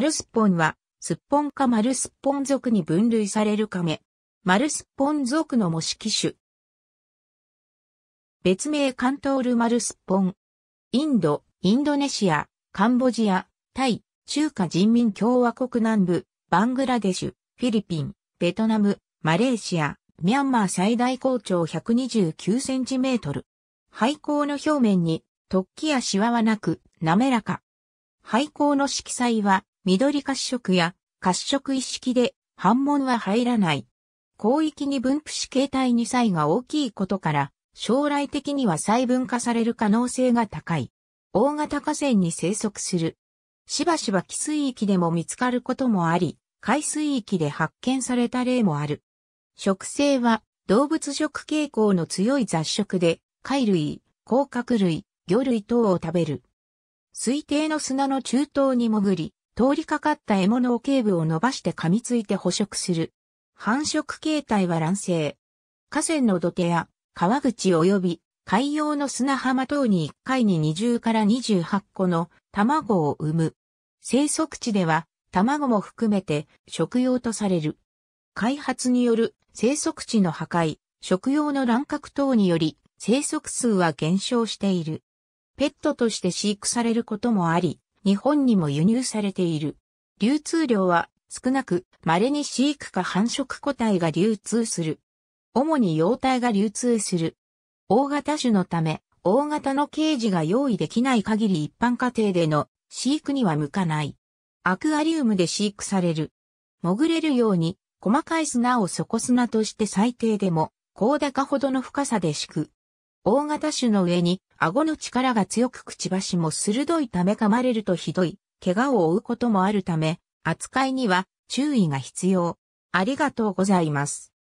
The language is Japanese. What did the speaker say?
ルスッポンは、スッポンかルスッポン属に分類されるかめ、ルスッポン属の模式種。別名カントールルスッポン。インド、インドネシア、カンボジア、タイ、中華人民共和国南部、バングラデシュ、フィリピン、ベトナム、マレーシア、ミャンマー最大高潮1 2 9トル。廃校の表面に突起やシワはなく、滑らか。廃校の色彩は緑褐色や褐色一式で斑紋は入らない。広域に分布し形態に差異が大きいことから、将来的には細分化される可能性が高い。大型河川に生息する。しばしば寄水域でも見つかることもあり、海水域で発見された例もある。植生は動物食傾向の強い雑食で、貝類、甲殻類、魚類等を食べる。水底の砂の中東に潜り、通りかかった獲物を頸部を伸ばして噛みついて捕食する。繁殖形態は卵生。河川の土手や川口及び海洋の砂浜等に1回に20から28個の卵を産む。生息地では卵も含めて食用とされる。開発による生息地の破壊、食用の乱獲等により生息数は減少している。ペットとして飼育されることもあり、日本にも輸入されている。流通量は少なく、稀に飼育か繁殖個体が流通する。主に幼体が流通する。大型種のため、大型のケージが用意できない限り一般家庭での飼育には向かない。アクアリウムで飼育される。潜れるように、細かい砂を底砂として最低でも、高高ほどの深さで敷く。大型種の上に、顎の力が強くくちばしも鋭いため噛まれるとひどい、怪我を負うこともあるため、扱いには注意が必要。ありがとうございます。